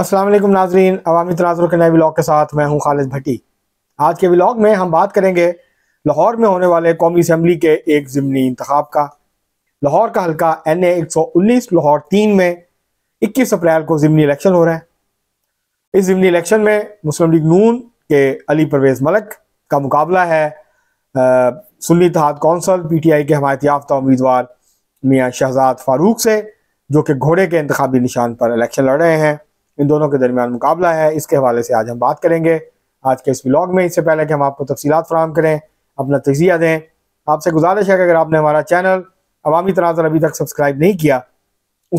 असलम नाजरीन अवामी तनाजर के नए ब्लॉग के साथ मैं हूं खालिद भट्टी आज के ब्लॉग में हम बात करेंगे लाहौर में होने वाले कौमी असम्बली के एक ज़मनी इंतब का लाहौर का हल्का एन ए एक सौ उन्नीस लाहौर तीन में इक्कीस अप्रैल को ज़मनी इलेक्शन हो रहे हैं इस ज़मनी इलेक्शन में मुस्लिम लीग नून के अली परवेज़ मलक का मुकाबला है सुन्नी तहत कौंसल पी टी आई के हमायत याफ्ता उम्मीदवार मियाँ शहजाद फारूक से जो कि घोड़े के इंतबी निशान पर इलेक्शन लड़ रहे हैं इन दोनों के दरमियान मुकाबला है इसके हवाले से आज हम बात करेंगे आज के इस ब्लॉग में इससे पहले कि हम आपको तफसीत फ्राहम करें अपना तजिया दें आपसे गुजारिश है कि अगर आपने हमारा चैनल अवामी तनाजर अभी तक सब्सक्राइब नहीं किया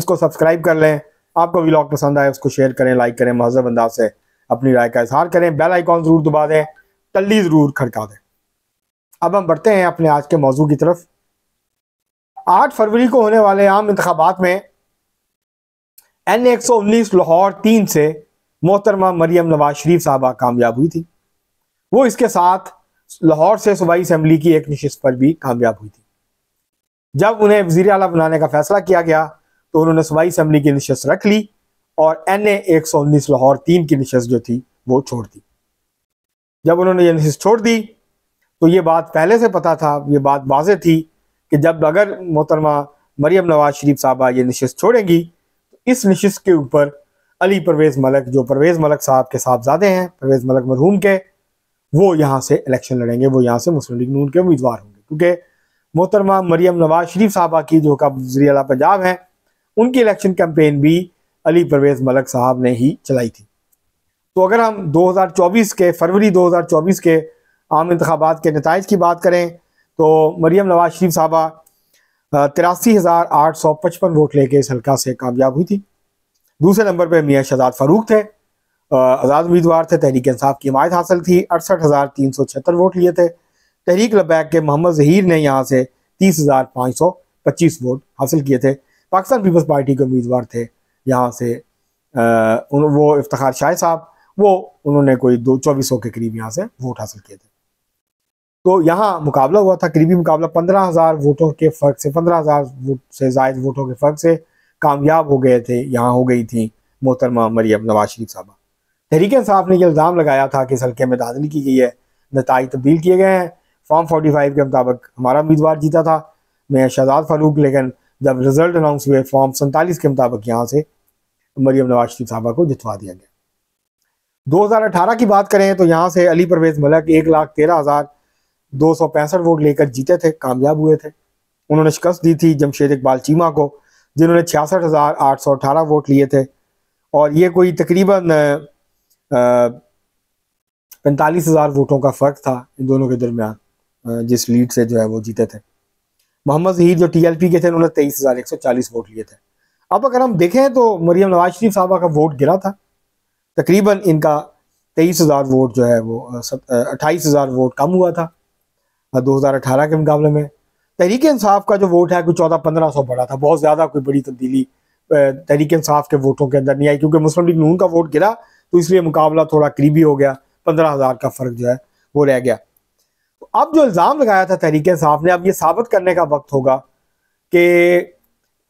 उसको सब्सक्राइब कर लें आपको ब्लॉग पसंद आए उसको शेयर करें लाइक करें महजब अंदाज से अपनी राय का इजहार करें बेल आइकॉन ज़रूर दबा दें टल्ली ज़रूर खड़का दें अब हम बढ़ते हैं अपने आज के मौजू की तरफ आठ फरवरी को होने वाले आम इंतबात में एन एक सौ उन्नीस लाहौर तीन से मोहतरमा मरियम नवाज शरीफ साहबा कामयाब हुई थी वो इसके साथ लाहौर से सूबाई असम्बली की एक नशस्त पर भी कामयाब हुई थी जब उन्हें वजीर अला बनाने का फैसला किया गया तो उन्होंने सूबाई असम्बली की नशस्त रख ली और एन ए एक सौ उन्नीस लाहौर तीन की नशस्त जो थी वो छोड़ दी जब उन्होंने ये नशस्त छोड़ दी तो ये बात पहले से पता था ये बात वाज थी कि जब अगर मोहतरमा मरियम नवाज शरीफ साहबा ये नशस्त छोड़ेंगी इस नशिश के ऊपर अली परवेज़ मलक जो परवेज़ मलक साहब के साहबजादे हैं परवेज़ मलक मरहूम के वो यहाँ से इलेक्शन लड़ेंगे वो यहाँ से मुस्लिम लीग नून के उम्मीदवार होंगे क्योंकि मोहतरमा मरियम नवाज शरीफ साहबा की जो का वजी अला पंजाब हैं उनकी इलेक्शन कैंपेन भी अली परवेज़ मलक साहब ने ही चलाई थी तो अगर हम 2024 के फरवरी 2024 के आम इंतबात के नतज की बात करें तो मरियम नवाज शरीफ साहबा तिरासी हज़ार आठ सौ पचपन वोट लेके इस हल्का से कामयाब हुई थी दूसरे नंबर पर मियाँ शहजाद फारूक थे आज़ाद उम्मीदवार थे तहरीक इंसाफ की हमायत हासिल थी अड़सठ हज़ार तीन सौ छिहत्तर वोट लिए थे तहरीक लबैक के मोहम्मद जहीर ने यहाँ से तीस हज़ार पाँच सौ पच्चीस वोट हासिल किए थे पाकिस्तान पीपल्स पार्टी के उम्मीदवार थे यहाँ से आ, वो इफ्तार शाह साहब वो उन्होंने कोई दो चौबीस सौ के करीब यहाँ से वोट हासिल किए थे तो यहाँ मुकाबला हुआ था करीबी मुकाबला पंद्रह हजार वोटों के फर्क से पंद्रह हजार वोट से जायद वोटों के फर्क से कामयाब हो गए थे यहाँ हो गई थी मोहतरमा मरियम नवाज शरीफ साहबा तहरीक साहब ने यह इल्ज़ाम लगाया था कि इस हल्के में दादली की गई है नतज तब्दील किए गए हैं फॉर्म फोर्टी फाइव के मुताबिक हमारा उम्मीदवार जीता था मैं शहजाद फारूक लेकिन जब रिजल्ट अनाउंस हुए फॉर्म सैंतालीस के मुताबिक यहाँ से तो मरियम नवाज शरीफ साहबा को जितवा दिया गया अठारह की बात करें तो यहाँ से अली परवेज मलक एक लाख तेरह हज़ार दो वोट लेकर जीते थे कामयाब हुए थे उन्होंने शिकस्त दी थी जमशेद इकबाल चीमा को जिन्होंने छियासठ हज़ार आठ सौ वोट लिए थे और ये कोई तकरीबन पैंतालीस हज़ार वोटों का फ़र्क था इन दोनों के दरमियान जिस लीड से जो है वो जीते थे मोहम्मद जहीर जो टीएलपी के थे उन्होंने तेईस हज़ार एक सौ चालीस वोट लिए थे अब अगर हम देखें तो मरियम नवाज शरीफ साहबा का वोट गिरा था तकरीबन इनका तेईस हज़ार वोट जो है वो अट्ठाईस हज़ार वोट कम हुआ था अठारह के मुकाबले में तहरीक इंसाफ का जो वोट है कोई चौदह पंद्रह सौ बड़ा था बहुत ज़्यादा कोई बड़ी तब्दीली तहरीक इंसाफ के वोटों के अंदर नहीं आई क्योंकि मुस्लिम लीग नून का वोट गिरा तो इसलिए मुकाबला थोड़ा करीबी हो गया पंद्रह हज़ार का फ़र्क जो है वो रह गया तो अब जो इल्ज़ाम लगाया था तहरीक इंसाफ ने अब ये साबित करने का वक्त होगा कि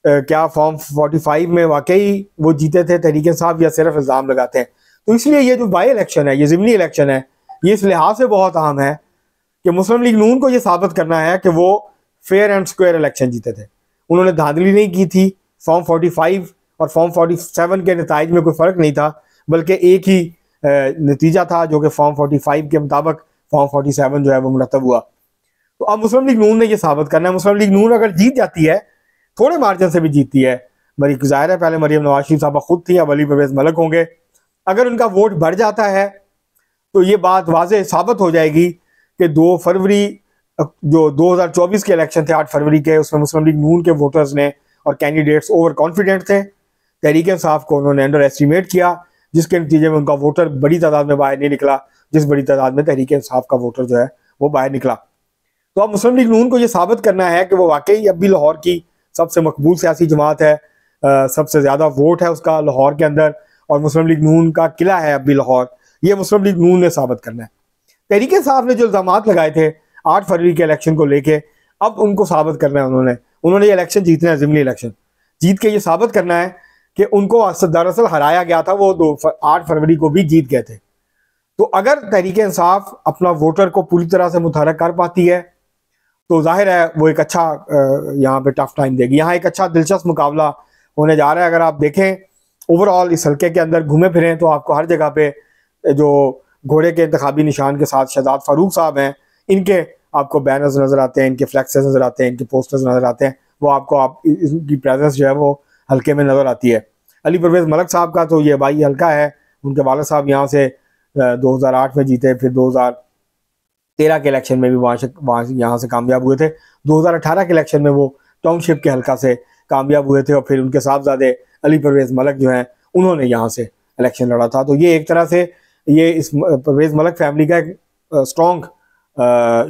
क्या फॉर्म फोर्टी फाइव में वाकई वो जीते थे तहरीक इंसाफ या सिर्फ इल्ज़ाम लगाते हैं तो इसलिए ये जो बाई इलेक्शन है ये ज़मनी इलेक्शन है ये इस लिहाज से बहुत अहम है कि मुस्लिम लीग नून को यह साबित करना है कि वो फेयर एंड स्क्वायर इलेक्शन जीते थे उन्होंने धांधली नहीं की थी फॉर्म 45 और फॉर्म 47 के नतज में कोई फ़र्क नहीं था बल्कि एक ही नतीजा था जो कि फॉर्म 45 के मुताबिक फॉर्म 47 जो है वो मुनतब हुआ तो अब मुस्लिम लीग नून ने यह साबित करना है मुस्लिम लीग नून अगर जीत जाती है थोड़े मार्जिन से भी जीतती है मरी ज़ाहिर है पहले मरीम नवाज शरीफ साहबा खुद थी अब अली परवेज मलक होंगे अगर उनका वोट बढ़ जाता है तो ये बात वाज साबित हो जाएगी कि दो फरवरी जो 2024 के इलेक्शन थे 8 फरवरी के उसमें मुस्लिम लीग नून के वोटर्स ने और कैंडिडेट्स ओवर कॉन्फिडेंट थे तहरीक इंसाफ को उन्होंने अंडर एस्टिमेट किया जिसके नतीजे में उनका वोटर बड़ी तादाद में बाहर नहीं निकला जिस बड़ी तादाद में तहरीक इंसाफ का वोटर जो है वो बाहर निकला तो अब मुस्लिम लीग नून को ये साबित करना है कि वो वाकई अब भी लाहौर की सबसे मकबूल सियासी जमात है सबसे ज़्यादा वोट है उसका लाहौर के अंदर और मुस्लिम लीग नून का किला है अब भी लाहौर ये मुस्लिम लीग नून ने साबित करना है तहरीक साहब ने जो इल्ज़ाम लगाए थे आठ फरवरी के इलेक्शन को लेके अब उनको साबित करना है उन्होंने उन्होंने ये इलेक्शन जीतना है ज़िमनी इलेक्शन जीत के ये साबित करना है कि उनको दरअसल हराया गया था वो दो आठ फरवरी को भी जीत गए थे तो अगर तहरीक इंसाफ अपना वोटर को पूरी तरह से मुतहरक कर पाती है तो जाहिर है वो एक अच्छा यहाँ पे टफ टाइम देगी यहाँ एक अच्छा दिलचस्प मुकाबला होने जा रहा है अगर आप देखें ओवरऑल इस हल्के के अंदर घूमे फिरें तो आपको हर जगह पे जो घोड़े के इंतबी निशान के साथ शहजाद फारूक साहब हैं इनके आपको बैनर्स नज़र आते हैं इनके फ्लैक्सेस नज़र आते हैं इनके पोस्टर्स नज़र आते हैं वो आपको आप इनकी प्रेजेंस जो है वो हल्के में नज़र आती है अली परवेज़ मलक साहब का तो ये भाई हल्का है उनके वाल साहब यहाँ से 2008 में जीते फिर 2013 के इलेक्शन में भी वहाँ से वहाँ यहाँ से कामयाब हुए थे 2018 के इलेक्शन में वो टाउनशिप के हल्का से कामयाब हुए थे और फिर उनके साहबजादे अली परवेज़ मलक जो हैं उन्होंने यहाँ से इलेक्शन लड़ा था तो ये एक तरह से ये इस परवेज मलक फैमिली का एक स्ट्रॉन्ग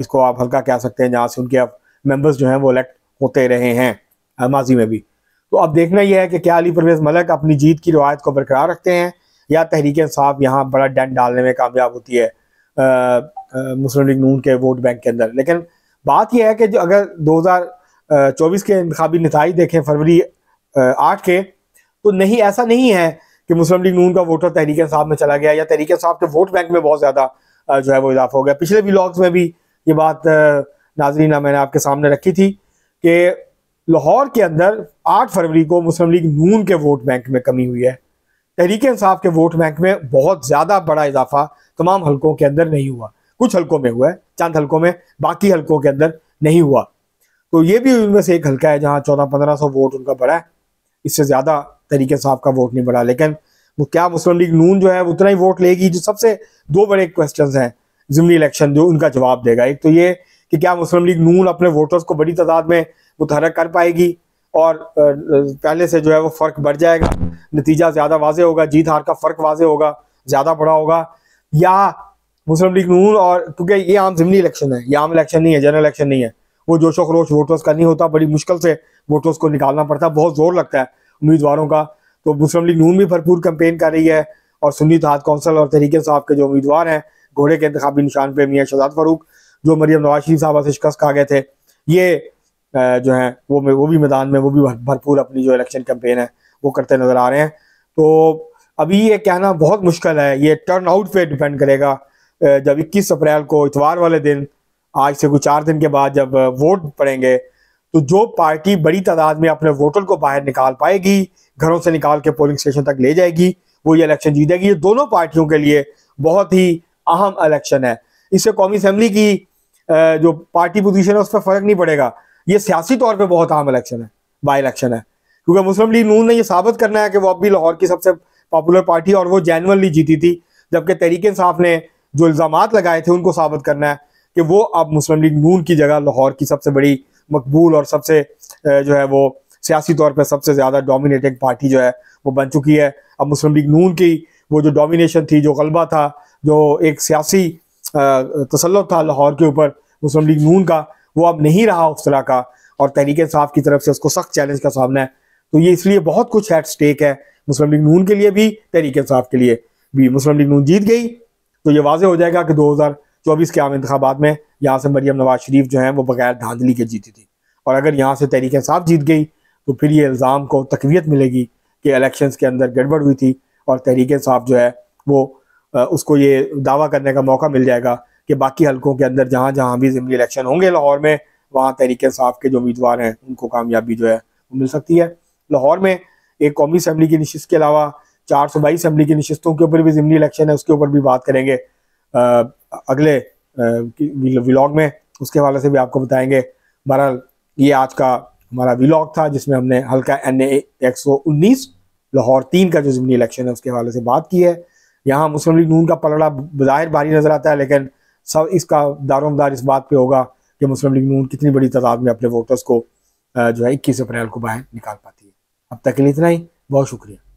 इसको आप हल्का कह सकते हैं जहाँ से उनके अब मेम्बर्स जो हैं वो इलेक्ट होते रहे हैं माजी में भी तो अब देखना यह है कि क्या अली परवेज मलक अपनी जीत की रवायत को बरकरार रखते हैं या तहरीक साफ यहाँ बड़ा डेंट डालने में कामयाब होती है मुस्लिम लीग नून के वोट बैंक के अंदर लेकिन बात यह है कि जो अगर 2024 के इंतबी नतज देखें फरवरी आठ के तो नहीं ऐसा नहीं है कि मुस्लिम लीग नून का वोटर तहरीक साहब में चला गया या तहरीक साहब के वोट बैंक में बहुत ज़्यादा जो है वो इजाफा हो गया पिछले ब्लॉग्स में भी ये बात नाजरीना मैंने आपके सामने रखी थी कि लाहौर के अंदर 8 फरवरी को मुस्लिम लीग नून के वोट बैंक में कमी हुई है तहरीक इंसाफ के वोट बैंक में बहुत ज़्यादा बड़ा इजाफा तमाम हलकों के अंदर नहीं हुआ कुछ हलकों में हुआ है चंद हलकों में बाकी हलकों के अंदर नहीं हुआ तो ये भी उनमें से एक हल्का है जहाँ चौदह पंद्रह सौ वोट उनका बढ़ा है इससे ज़्यादा तरीके से आपका वोट नहीं बढ़ा लेकिन वो क्या मुस्लिम लीग नून जो है उतना ही वोट लेगी जो सबसे दो बड़े क्वेश्चन हैं जिमनी इलेक्शन जो उनका जवाब देगा एक तो ये कि क्या मुस्लिम लीग नून अपने वोटर्स को बड़ी तादाद में मुतहरक कर पाएगी और पहले से जो है वो फ़र्क बढ़ जाएगा नतीजा ज़्यादा वाजे होगा जीत हार का फ़र्क वाजे होगा ज़्यादा बड़ा होगा या मुस्लिम लीग नून और क्योंकि ये आम जिमनी इलेक्शन है ये आम इलेक्शन नहीं है जनरल इलेक्शन नहीं है वो जोशो खरोश वोटर्स का नहीं होता बड़ी मुश्किल से वोटर्स को निकालना पड़ता है बहुत जोर लगता है उम्मीदवारों का तो मुस्लिम लीग नून भी भरपूर कैंपेन कर रही है और सुन्नी तहत कौंसल और तहरीके साहब के जो उम्मीदवार हैं घोड़े के इंतबी निशान पर मियाँ शजाद फारूक जो मरियम नवाज शरीफ साहब से शिकस्त खा गए थे ये जो है वो वो भी मैदान में वो भी भरपूर अपनी जो इलेक्शन कैंपेन है वो करते नजर आ रहे हैं तो अभी ये कहना बहुत मुश्किल है ये टर्न आउट पर डिपेंड करेगा जब 21 अप्रैल को इतवार वाले दिन आज से कुछ चार दिन के बाद जब वोट पड़ेंगे तो जो पार्टी बड़ी तादाद में अपने वोटर को बाहर निकाल पाएगी घरों से निकाल के पोलिंग स्टेशन तक ले जाएगी वो ये इलेक्शन जीतेगी ये दोनों पार्टियों के लिए बहुत ही अहम इलेक्शन है इससे कौमी असम्बली की जो पार्टी पोजीशन है उस पर फर्क नहीं पड़ेगा ये सियासी तौर पर बहुत अहम इलेक्शन है बाई इलेक्शन है क्योंकि मुस्लिम लीग नून ने यह साबित करना है कि वो अब भी लाहौर की सबसे पॉपुलर पार्टी और वो जैनअली जीती थी जबकि तहरीक इंसाफ ने जो इल्ज़ाम लगाए थे उनको साबित करना है कि वो अब मुस्लिम लीग नून की जगह लाहौर की सबसे बड़ी मकबूल और सबसे जो है वो सियासी तौर पर सबसे ज़्यादा डोमिनेटिंग पार्टी जो है वो बन चुकी है अब मुस्लिम लीग नून की वो जो डोमिनेशन थी जो गलबा था जो एक सियासी तसलत था लाहौर के ऊपर मुस्लिम लीग नून का वो अब नहीं रहा उस तरह का और तहरीक साफ की तरफ से उसको सख्त चैलेंज का सामना है तो ये इसलिए बहुत कुछ एट स्टेक है मुस्लिम लीग नून के लिए भी तहरीक साफ के लिए भी मुस्लिम लीग नून जीत गई तो ये वाजह हो जाएगा कि दो हज़ार चौबीस के आम इंतबात में यहाँ से मरियम नवाज शरीफ जो हैं वो बगैर धांधली के जीती थी और अगर यहाँ से तहरीक साफ जीत गई तो फिर ये इल्ज़ाम को तकवीत मिलेगी कि इलेक्शन के अंदर गड़बड़ हुई थी और तहरीक साफ़ जो है वो उसको ये दावा करने का मौका मिल जाएगा कि बाकी हलकों के अंदर जहाँ जहाँ भी ज़मनी इलेक्शन होंगे लाहौर में वहाँ तहरीक साफ के जो उम्मीदवार हैं उनको कामयाबी जो है वो मिल सकती है लाहौर में एक कौमी असम्बली की नशस्त के अलावा चार सौ बाईस असम्बली की नशस्तों के ऊपर भी ज़मनी इलेक्शन है उसके ऊपर भी बात करेंगे अगले व्लॉग में उसके हवाले से भी आपको बताएंगे बहरहाल ये आज का हमारा व्लॉग था जिसमें हमने हल्का एन एक सौ उन्नीस लाहौर तीन का जो ज़मीनी इलेक्शन है उसके हवाले से बात की है यहाँ मुस्लिम लीग नून का पलड़ा बाहिर भारी नज़र आता है लेकिन सब इसका दारोमदार इस बात पर होगा कि मुस्लिम लीग नून कितनी बड़ी तादाद में अपने वोटर्स को जो है इक्कीस अप्रैल को बाहर निकाल पाती है अब तक के लिए इतना ही बहुत शुक्रिया